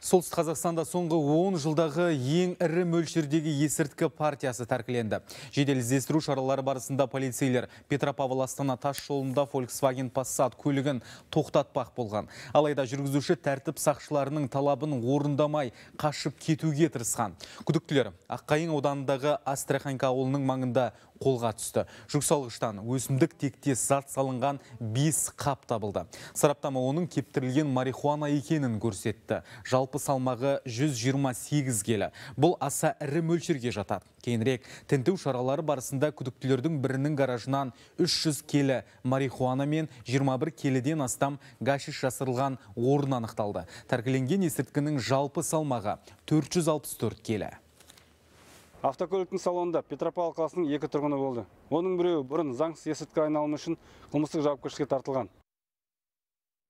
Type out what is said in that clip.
Солтүстік Қазақстанда соңғы 10 жылдағы ең ірі мөлшердегі есірткі партиясы тәркіленді. Жедел іздестіру шаралары барысында полицейлер Петропавл Астана тас жолында Volkswagen Passat көлігін тоқтатпақ болған. Алайда жүргізуші тәртіп сақшыларының талабын орындамай қашып кетуге тырысқан. Күдіктілер Аққайын ауданындағы Астраханька ауылының маңында қолға түсті жүксалғыштан өсімдік текте зат салынған 5 қап табылды сараптама оның кептірілген марихуана екенін көрсетті жалпы салмағы 128 келі бұл аса ірі мөлшерге жатады Кейінрек тінту шаралары барысында күдіктілердің бірінің гаражынан 300 келі марихуана мен 21 келіден астам гашиш жасырылған орын анықталды тәркіленген есірткінің жалпы салмағы 464 келі автокөліктің салонында петропавл қаласының екі тұрғыны болды оның біреуі бұрын заңсыз есірткі айналымы үшін қылмыстық жауапкершілікке тартылған